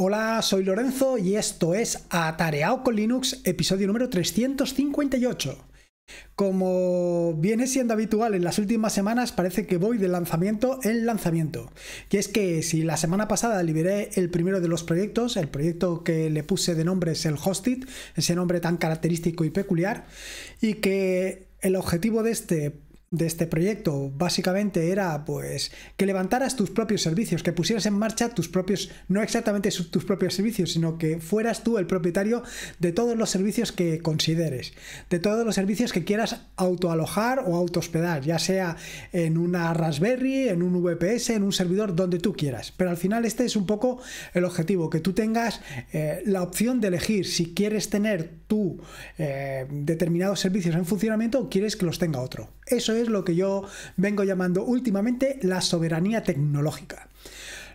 Hola, soy Lorenzo y esto es Atareado con Linux, episodio número 358. Como viene siendo habitual en las últimas semanas, parece que voy de lanzamiento en lanzamiento. Y es que si la semana pasada liberé el primero de los proyectos, el proyecto que le puse de nombre es el Hostit, ese nombre tan característico y peculiar, y que el objetivo de este de este proyecto básicamente era pues que levantaras tus propios servicios, que pusieras en marcha tus propios, no exactamente tus propios servicios, sino que fueras tú el propietario de todos los servicios que consideres, de todos los servicios que quieras autoalojar o autohospedar, ya sea en una Raspberry, en un VPS, en un servidor, donde tú quieras. Pero al final este es un poco el objetivo, que tú tengas eh, la opción de elegir si quieres tener tú eh, determinados servicios en funcionamiento o quieres que los tenga otro. Eso es lo que yo vengo llamando últimamente la soberanía tecnológica.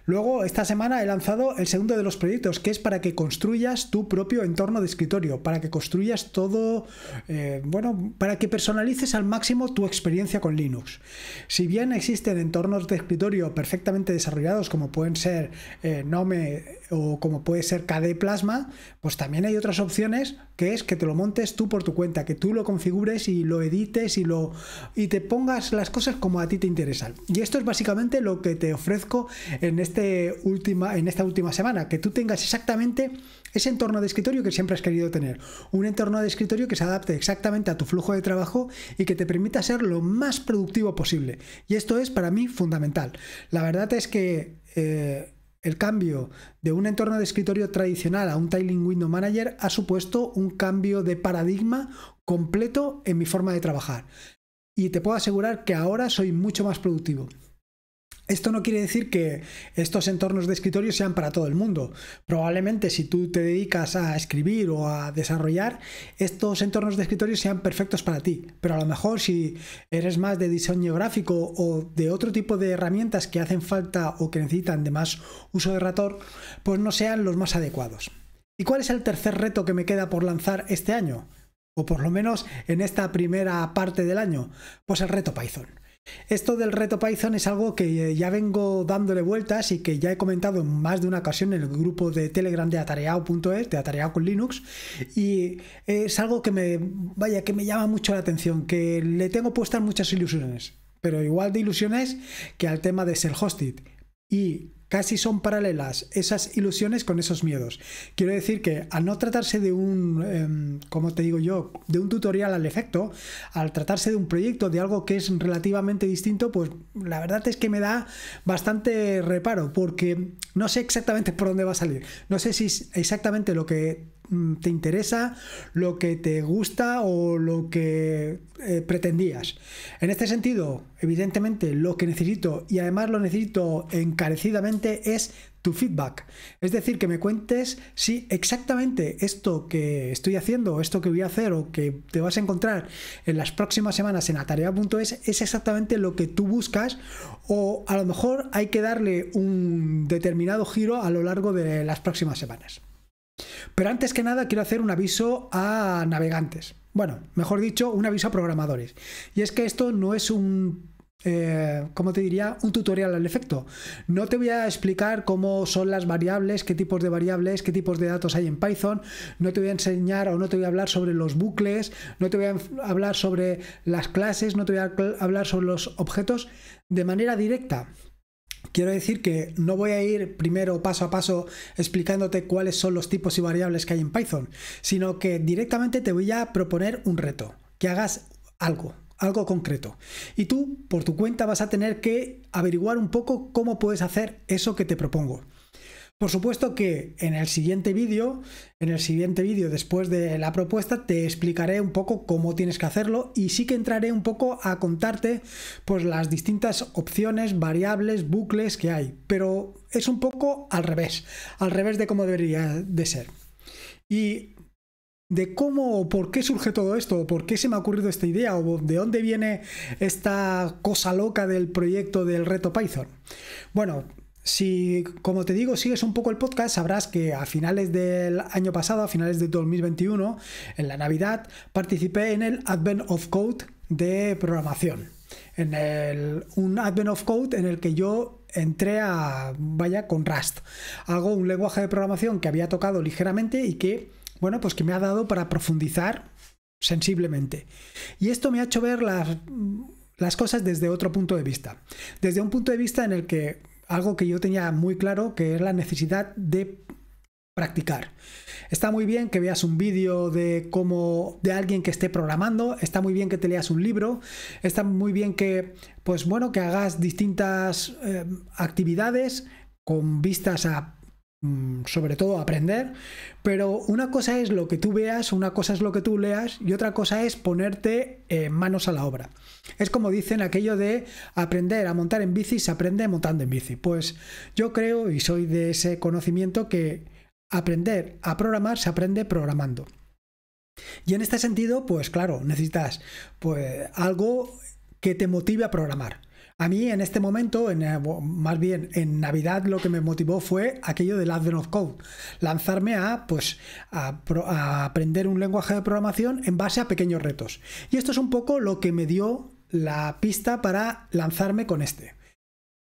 Luego, esta semana he lanzado el segundo de los proyectos, que es para que construyas tu propio entorno de escritorio, para que construyas todo, eh, bueno, para que personalices al máximo tu experiencia con Linux. Si bien existen entornos de escritorio perfectamente desarrollados, como pueden ser eh, Nome o como puede ser KD Plasma, pues también hay otras opciones que es que te lo montes tú por tu cuenta, que tú lo configures y lo edites y, lo, y te pongas las cosas como a ti te interesan. Y esto es básicamente lo que te ofrezco en este este última, en esta última semana, que tú tengas exactamente ese entorno de escritorio que siempre has querido tener, un entorno de escritorio que se adapte exactamente a tu flujo de trabajo y que te permita ser lo más productivo posible. Y esto es para mí fundamental. La verdad es que... Eh, el cambio de un entorno de escritorio tradicional a un Tiling Window Manager ha supuesto un cambio de paradigma completo en mi forma de trabajar. Y te puedo asegurar que ahora soy mucho más productivo. Esto no quiere decir que estos entornos de escritorio sean para todo el mundo. Probablemente si tú te dedicas a escribir o a desarrollar, estos entornos de escritorio sean perfectos para ti. Pero a lo mejor si eres más de diseño gráfico o de otro tipo de herramientas que hacen falta o que necesitan de más uso de ratón, pues no sean los más adecuados. ¿Y cuál es el tercer reto que me queda por lanzar este año? O por lo menos en esta primera parte del año. Pues el reto Python. Esto del reto Python es algo que eh, ya vengo dándole vueltas y que ya he comentado en más de una ocasión en el grupo de Telegram de atareao.es, de atareado con Linux, y es algo que me, vaya, que me llama mucho la atención, que le tengo puestas muchas ilusiones, pero igual de ilusiones que al tema de ser hosted. Y casi son paralelas esas ilusiones con esos miedos. Quiero decir que al no tratarse de un, em, como te digo yo, de un tutorial al efecto, al tratarse de un proyecto, de algo que es relativamente distinto, pues la verdad es que me da bastante reparo porque no sé exactamente por dónde va a salir. No sé si es exactamente lo que Mm, te interesa, lo que te gusta o lo que eh, pretendías. En este sentido, evidentemente, lo que necesito, y además lo necesito encarecidamente, es tu feedback. Es decir, que me cuentes si exactamente esto que estoy haciendo, esto que voy a hacer o que te vas a encontrar en las próximas semanas en atarea.es es exactamente lo que tú buscas o a lo mejor hay que darle un determinado giro a lo largo de las próximas semanas. Pero antes que nada quiero hacer un aviso a navegantes. Bueno, mejor dicho, un aviso a programadores. Y es que esto no es un eh, ¿cómo te diría? Un tutorial al efecto. No te voy a explicar cómo son las variables, qué tipos de variables, qué tipos de datos hay en Python, no te voy a enseñar o no te voy a hablar sobre los bucles, no te voy a hablar sobre las clases, no te voy a hablar sobre los objetos de manera directa. Quiero decir que no voy a ir primero paso a paso explicándote cuáles son los tipos y variables que hay en Python, sino que directamente te voy a proponer un reto, que hagas algo, algo concreto. Y tú, por tu cuenta, vas a tener que averiguar un poco cómo puedes hacer eso que te propongo. Por supuesto que en el siguiente vídeo, en el siguiente vídeo después de la propuesta, te explicaré un poco cómo tienes que hacerlo y sí que entraré un poco a contarte pues las distintas opciones, variables, bucles que hay. Pero es un poco al revés, al revés de cómo debería de ser. Y de cómo o por qué surge todo esto, por qué se me ha ocurrido esta idea o de dónde viene esta cosa loca del proyecto del reto Python. Bueno, si, como te digo, sigues un poco el podcast, sabrás que a finales del año pasado, a finales de 2021, en la Navidad, participé en el Advent of Code de programación. En el, un Advent of Code en el que yo entré a, vaya, con Rust. Algo, un lenguaje de programación que había tocado ligeramente y que, bueno, pues que me ha dado para profundizar sensiblemente. Y esto me ha hecho ver las, las cosas desde otro punto de vista. Desde un punto de vista en el que algo que yo tenía muy claro, que es la necesidad de practicar. Está muy bien que veas un vídeo de cómo de alguien que esté programando, está muy bien que te leas un libro, está muy bien que pues bueno, que hagas distintas eh, actividades con vistas a Mm, sobre todo aprender, pero una cosa es lo que tú veas, una cosa es lo que tú leas y otra cosa es ponerte eh, manos a la obra. Es como dicen aquello de aprender a montar en bici, se aprende montando en bici. Pues yo creo y soy de ese conocimiento que aprender a programar se aprende programando. Y en este sentido, pues claro, necesitas pues, algo que te motive a programar. A mí en este momento, en, eh, más bien en Navidad, lo que me motivó fue aquello de Advent of Code, lanzarme a, pues, a aprender un lenguaje de programación en base a pequeños retos. Y esto es un poco lo que me dio la pista para lanzarme con este.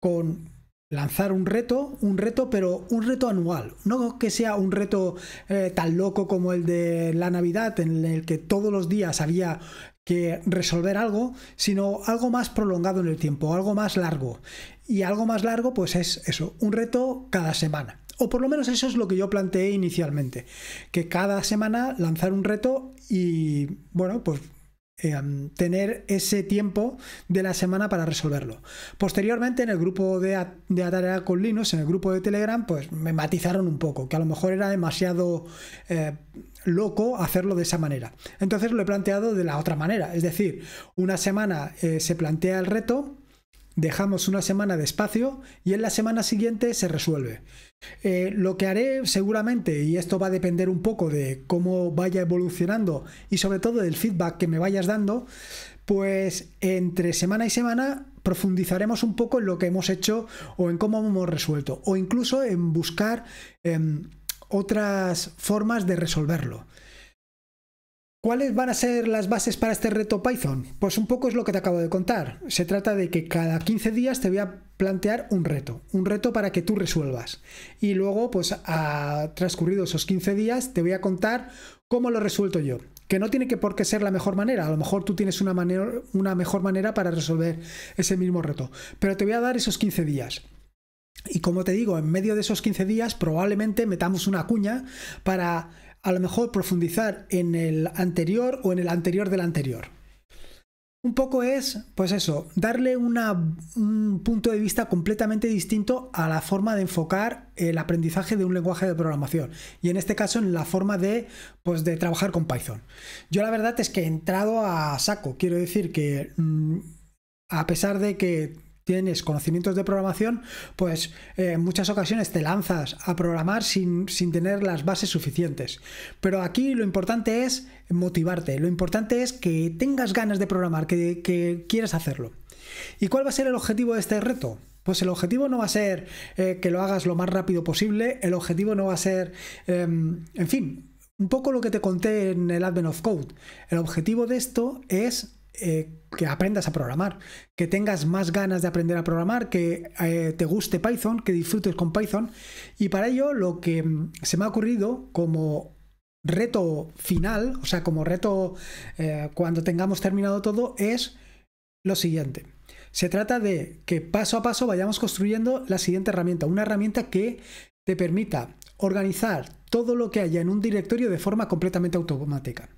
Con lanzar un reto, un reto, pero un reto anual. No que sea un reto eh, tan loco como el de la Navidad, en el que todos los días había que resolver algo, sino algo más prolongado en el tiempo, algo más largo. Y algo más largo, pues es eso, un reto cada semana. O por lo menos eso es lo que yo planteé inicialmente, que cada semana lanzar un reto y, bueno, pues Em, tener ese tiempo de la semana para resolverlo. Posteriormente, en el grupo de, de con Linux, en el grupo de Telegram, pues me matizaron un poco, que a lo mejor era demasiado eh, loco hacerlo de esa manera. Entonces lo he planteado de la otra manera, es decir, una semana eh, se plantea el reto, dejamos una semana de espacio y en la semana siguiente se resuelve. Eh, lo que haré seguramente, y esto va a depender un poco de cómo vaya evolucionando y sobre todo del feedback que me vayas dando, pues entre semana y semana profundizaremos un poco en lo que hemos hecho o en cómo hemos resuelto o incluso en buscar em, otras formas de resolverlo. ¿Cuáles van a ser las bases para este reto Python? Pues un poco es lo que te acabo de contar. Se trata de que cada 15 días te voy a plantear un reto, un reto para que tú resuelvas. Y luego, pues a transcurrido esos 15 días, te voy a contar cómo lo he resuelto yo. Que no tiene que por qué ser la mejor manera, a lo mejor tú tienes una, manera, una mejor manera para resolver ese mismo reto, pero te voy a dar esos 15 días. Y como te digo, en medio de esos 15 días probablemente metamos una cuña para a lo mejor profundizar en el anterior o en el anterior del anterior. Un poco es, pues eso, darle un punto de vista completamente distinto a la forma de enfocar el aprendizaje de un lenguaje de programación. Y en este caso, en la forma de, pues, de trabajar con Python. Yo la verdad es que he entrado a saco. Quiero decir que, mm, a pesar de que tienes conocimientos de programación, pues eh, en muchas ocasiones te lanzas a programar sin, tener las bases suficientes. Pero aquí lo importante es motivarte, lo importante es que tengas ganas de programar, que, que quieras hacerlo. ¿Y cuál va a ser el objetivo de este reto? Pues el objetivo no va a ser eh, que lo hagas lo más rápido posible, el objetivo no va a ser, em, en fin, un poco lo que te conté en el Advent of Code. El objetivo de esto es eh, que aprendas a programar, que tengas más ganas de aprender a programar, que eh, te guste Python, que disfrutes con Python. Y para ello lo que mm, se me ha ocurrido como reto final, o sea, como reto eh, cuando tengamos terminado todo, es lo siguiente. Se trata de que paso a paso vayamos construyendo la siguiente herramienta, una herramienta que te permita organizar todo lo que haya en un directorio de forma completamente automática.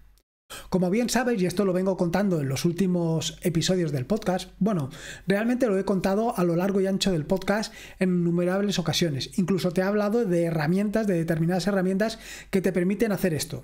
Como bien sabes, y esto lo vengo contando en los últimos episodios del podcast, bueno, realmente lo he contado a lo largo y ancho del podcast en innumerables ocasiones. Incluso te he hablado de herramientas, de determinadas herramientas que te permiten hacer esto.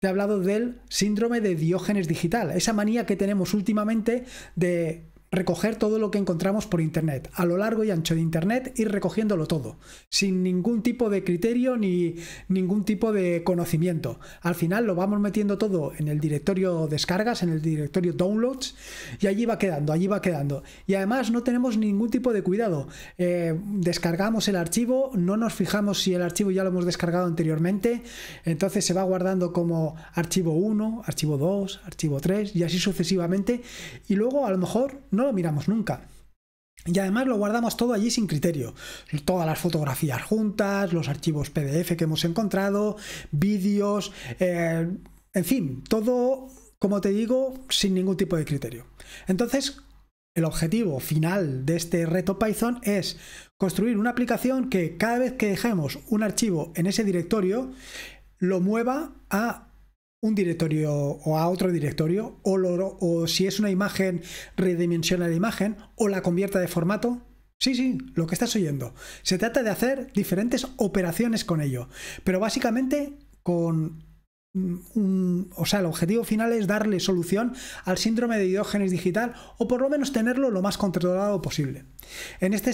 Te he hablado del síndrome de diógenes digital, esa manía que tenemos últimamente de recoger todo lo que encontramos por Internet, a lo largo y ancho de Internet, ir recogiéndolo todo, sin ningún tipo de criterio ni ningún tipo de conocimiento. Al final lo vamos metiendo todo en el directorio descargas, en el directorio downloads, y allí va quedando, allí va quedando. Y además no tenemos ningún tipo de cuidado. Eh, descargamos el archivo, no nos fijamos si el archivo ya lo hemos descargado anteriormente, entonces se va guardando como archivo 1, archivo 2, archivo 3, y así sucesivamente. Y luego a lo mejor no lo miramos nunca. Y además lo guardamos todo allí sin criterio. Todas las fotografías juntas, los archivos PDF que hemos encontrado, vídeos, eh, en fin, todo, como te digo, sin ningún tipo de criterio. Entonces, el objetivo final de este reto Python es construir una aplicación que cada vez que dejemos un archivo en ese directorio, lo mueva a un directorio o a otro directorio, o, o si es una imagen, redimensiona la imagen, o la convierta de formato. Sí, sí, lo que estás oyendo. Se trata de hacer diferentes operaciones con ello, pero básicamente con Mm, o sea, el objetivo final es darle solución al síndrome de hidrógenes digital o por lo menos tenerlo lo más controlado posible. En este,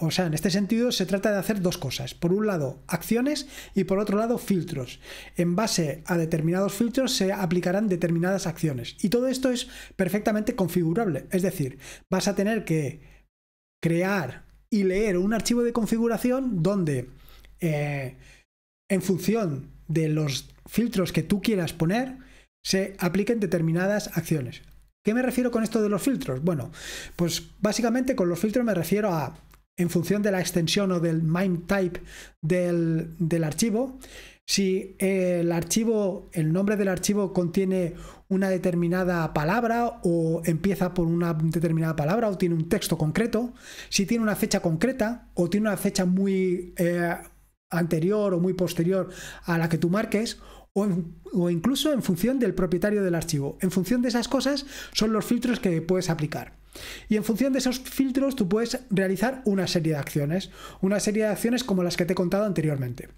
o sea, en este sentido se trata de hacer dos cosas. Por un lado, acciones y por otro lado, filtros. En base a determinados filtros se aplicarán determinadas acciones. Y todo esto es perfectamente configurable. Es decir, vas a tener que crear y leer un archivo de configuración donde eh, en función de los filtros que tú quieras poner se apliquen determinadas acciones. ¿Qué me refiero con esto de los filtros? Bueno, pues básicamente con los filtros me refiero a, en función de la extensión o del MIME type del, archivo, si el archivo, el nombre del archivo contiene una determinada palabra o empieza por una determinada palabra o tiene un texto concreto, si tiene una fecha concreta o tiene una fecha muy, eh, anterior o muy posterior a la que tú marques, o, incluso en función del propietario del archivo. En función de esas cosas son los filtros que puedes aplicar. Y en función de esos filtros tú puedes realizar una serie de acciones, una serie de acciones como las que te he contado anteriormente.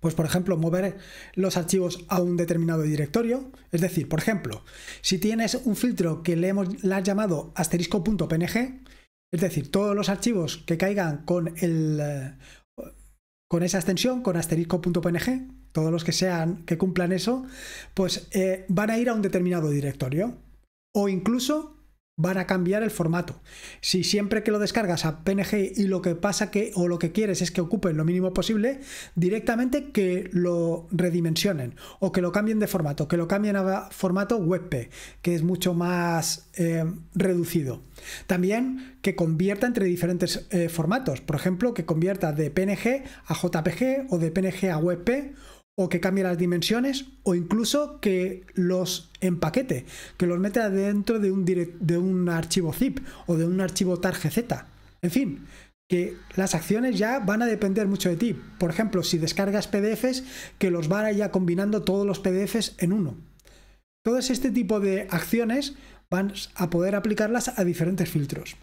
Pues por ejemplo, mover los archivos a un determinado directorio. Es decir, por ejemplo, si tienes un filtro que le, hemos, llamado asterisco.png, es decir, todos los archivos que caigan con el, con esa extensión, con asterisco.png, todos los que sean que cumplan eso, pues eh, van a ir a un determinado directorio o incluso van a cambiar el formato. Si siempre que lo descargas a PNG y lo que pasa que o lo que quieres es que ocupen lo mínimo posible, directamente que lo redimensionen o que lo cambien de formato, que lo cambien a formato WebP, que es mucho más eh, reducido. También que convierta entre diferentes eh, formatos, por ejemplo, que convierta de PNG a JPG o de PNG a WebP o que cambie las dimensiones o incluso que los empaquete, que los meta dentro de un, archivo zip o de un archivo Z. En fin, que las acciones ya van a depender mucho de ti. Por ejemplo, si descargas PDFs, que los vaya combinando todos los PDFs en uno. Todos este tipo de acciones van a poder aplicarlas a diferentes filtros.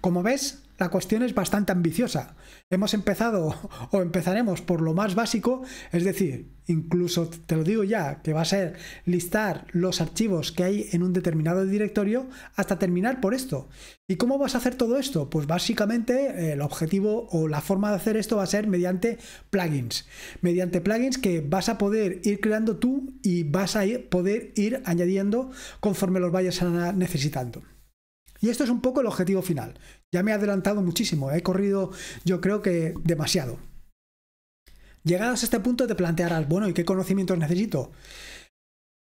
Como ves, la cuestión es bastante ambiciosa. Hemos empezado o empezaremos por lo más básico, es decir, incluso te lo digo ya, que va a ser listar los archivos que hay en un determinado directorio hasta terminar por esto. ¿Y cómo vas a hacer todo esto? Pues básicamente eh, el objetivo o la forma de hacer esto va a ser mediante plugins. Mediante plugins que vas a poder ir creando tú y vas a poder ir añadiendo conforme los vayas necesitando. Y esto es un poco el objetivo final. Ya me he adelantado muchísimo, he corrido yo creo que demasiado. Llegados a este punto te plantearás, bueno, ¿y qué conocimientos necesito?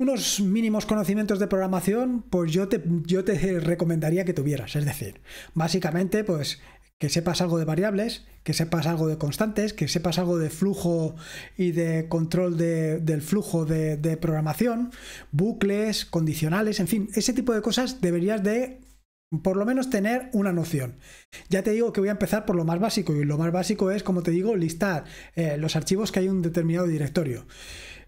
Unos mínimos conocimientos de programación, pues yo te, yo te recomendaría que tuvieras. Es decir, básicamente, pues que sepas algo de variables, que sepas algo de constantes, que sepas algo de flujo y de control del flujo de programación, bucles, condicionales, en fin, ese tipo de cosas deberías de por lo menos tener una noción. Ya te digo que voy a empezar por lo más básico y lo más básico es, como te digo, listar eh, los archivos que hay en un determinado directorio.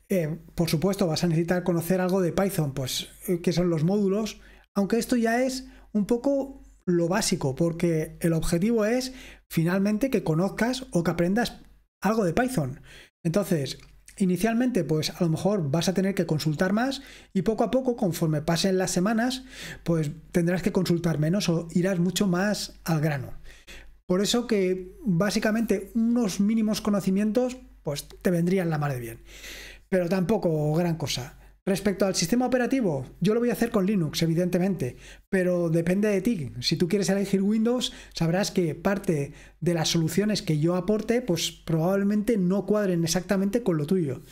Eh, por supuesto, vas a necesitar conocer algo de Python, pues eh, que son los módulos, aunque esto ya es un poco lo básico, porque el objetivo es finalmente que conozcas o que aprendas algo de Python. Entonces, Inicialmente, pues a lo mejor vas a tener que consultar más y poco a poco, conforme pasen las semanas, pues tendrás que consultar menos o irás mucho más al grano. Por eso que básicamente unos mínimos conocimientos, pues te vendrían la mar de bien. Pero tampoco gran cosa. Respecto al sistema operativo, yo lo voy a hacer con Linux, evidentemente, pero depende de ti. Si tú quieres elegir Windows, sabrás que parte de las soluciones que yo aporte, pues probablemente no cuadren exactamente con lo tuyo.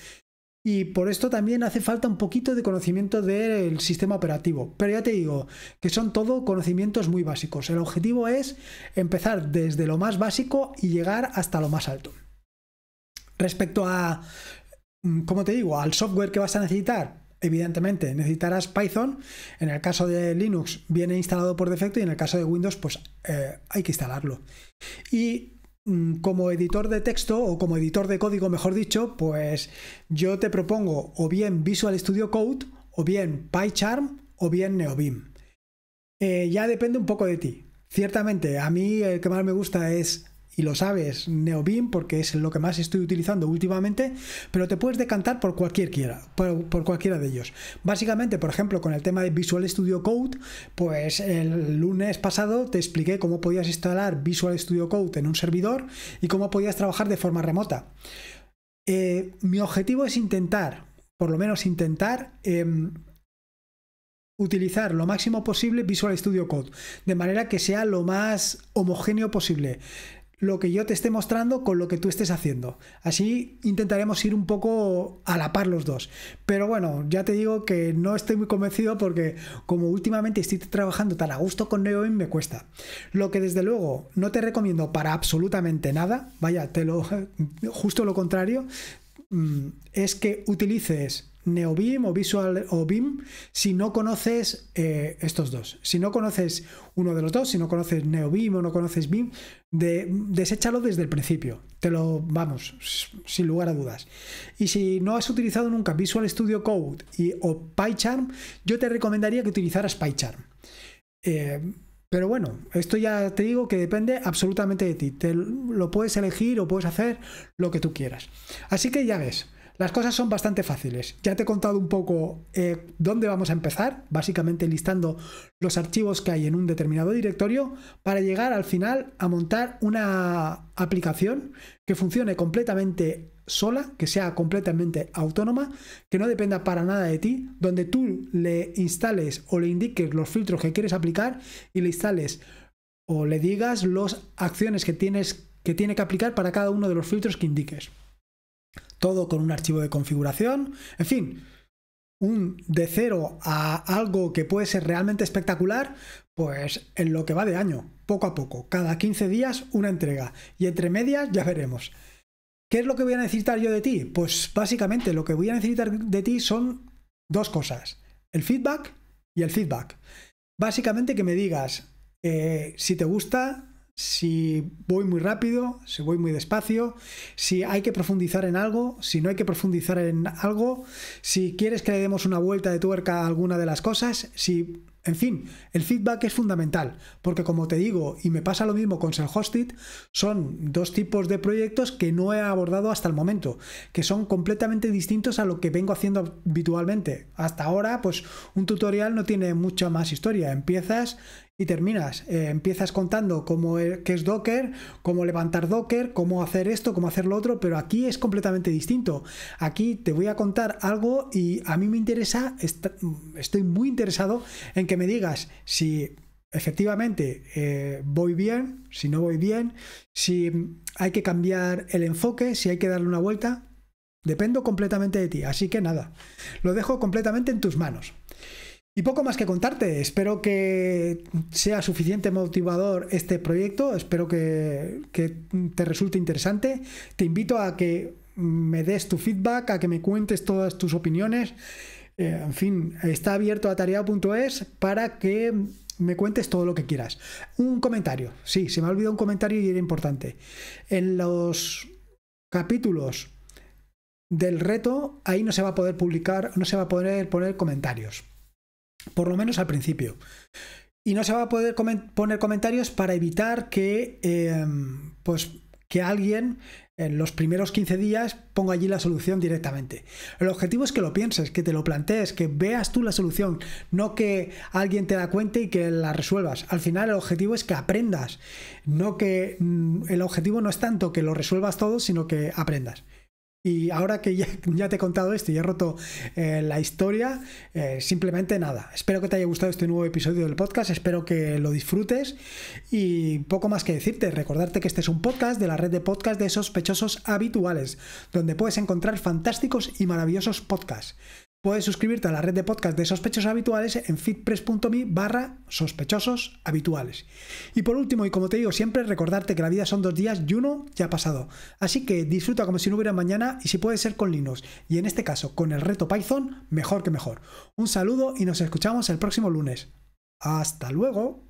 Y por esto también hace falta un poquito de conocimiento del sistema operativo. Pero ya te digo que son todo conocimientos muy básicos. El objetivo es empezar desde lo más básico y llegar hasta lo más alto. Respecto a Mm, ¿cómo te digo? Al software que vas a necesitar. Evidentemente, necesitarás Python. En el caso de Linux viene instalado por defecto y en el caso de Windows, pues eh, hay que instalarlo. Y mm, como editor de texto o como editor de código, mejor dicho, pues yo te propongo o bien Visual Studio Code, o bien PyCharm, o bien NeoBeam. Eh, ya depende un poco de ti. Ciertamente, a mí el que más me gusta es y lo sabes, ...NeoBeam... porque es lo que más estoy utilizando últimamente, pero te puedes decantar por, cualquier por, cualquiera de ellos. Básicamente, por ejemplo, con el tema de Visual Studio Code, pues el lunes pasado te expliqué cómo podías instalar Visual Studio Code en un servidor y cómo podías trabajar de forma remota. Eh, mi objetivo es intentar, por lo menos intentar, em, utilizar lo máximo posible Visual Studio Code, de manera que sea lo más homogéneo posible lo que yo te esté mostrando con lo que tú estés haciendo. Así intentaremos ir un poco a la par los dos. Pero bueno, ya te digo que no estoy muy convencido porque como últimamente estoy trabajando tan a gusto con Neovim me cuesta. Lo que desde luego no te recomiendo para absolutamente nada, vaya, te lo justo lo contrario, mm, es que utilices neobim o Visual o BIM si no conoces eh, estos dos. Si no conoces uno de los dos, si no conoces neobim o no conoces BIM, deséchalo desde el principio. Te lo vamos, sin lugar a dudas. Y si no has utilizado nunca Visual Studio Code y, o PyCharm, yo te recomendaría que utilizaras PyCharm. Eh, pero bueno, esto ya te digo que depende absolutamente de ti. lo puedes elegir o puedes hacer lo que tú quieras. Así que ya ves. Las cosas son bastante fáciles. Ya te he contado un poco eh, dónde vamos a empezar, básicamente listando los archivos que hay en un determinado directorio para llegar al final a montar una aplicación que funcione completamente sola, que sea completamente autónoma, que no dependa para nada de ti, donde tú le instales o le indiques los filtros que quieres aplicar y le instales o le digas las acciones que tienes que tiene que aplicar para cada uno de los filtros que indiques todo con un archivo de configuración, en fin, un de cero a algo que puede ser realmente espectacular, pues en lo que va de año, poco a poco, cada 15 días una entrega y entre medias ya veremos. ¿Qué es lo que voy a necesitar yo de ti? Pues básicamente lo que voy a necesitar de ti son dos cosas, el feedback y el feedback. Básicamente que me digas eh, si te gusta, si voy muy rápido, si voy muy despacio, si hay que profundizar en algo, si no hay que profundizar en algo, si quieres que le demos una vuelta de tuerca a alguna de las cosas, si... En fin, el feedback es fundamental, porque como te digo, y me pasa lo mismo con Self-Hosted, son dos tipos de proyectos que no he abordado hasta el momento, que son completamente distintos a lo que vengo haciendo habitualmente. Hasta ahora, pues un tutorial no tiene mucha más historia, empiezas y terminas. Eh, empiezas contando cómo e, qué es Docker, cómo levantar Docker, cómo hacer esto, cómo hacer lo otro, pero aquí es completamente distinto. Aquí te voy a contar algo y a mí me interesa, estoy muy interesado en que me digas si efectivamente eh, voy bien, si no voy bien, si hay que cambiar el enfoque, si hay que darle una vuelta. Dependo completamente de ti, así que nada, lo dejo completamente en tus manos. Y poco más que contarte. Espero que sea suficiente motivador este proyecto. Espero que, te resulte interesante. Te invito a que me des tu feedback, a que me cuentes todas tus opiniones. Eh, en fin, está abierto a tarea.es para que me cuentes todo lo que quieras. Un comentario. Sí, se me ha olvidado un comentario y era importante. En los capítulos del reto, ahí no se va a poder publicar, no se va a poder poner comentarios por lo menos al principio. Y no se va a poder poner comentarios para evitar que, em, pues, que alguien en los primeros 15 días ponga allí la solución directamente. El objetivo es que lo pienses, que te lo plantees, que veas tú la solución, no que alguien te la cuente y que la resuelvas. Al final el objetivo es que aprendas, no que mm, el objetivo no es tanto que lo resuelvas todo, sino que aprendas. Y ahora que ya, te he contado esto y he roto eh, la historia, eh, simplemente nada. Espero que te haya gustado este nuevo episodio del podcast, espero que lo disfrutes y poco más que decirte, recordarte que este es un podcast de la red de podcast de sospechosos habituales, donde puedes encontrar fantásticos y maravillosos podcasts puedes suscribirte a la red de podcast de sospechosos habituales en fitpress.me barra sospechosos habituales. Y por último, y como te digo siempre, recordarte que la vida son dos días y uno ya ha pasado. Así que disfruta como si no hubiera mañana y si puede ser con Linux, y en este caso con el reto Python, mejor que mejor. Un saludo y nos escuchamos el próximo lunes. Hasta luego.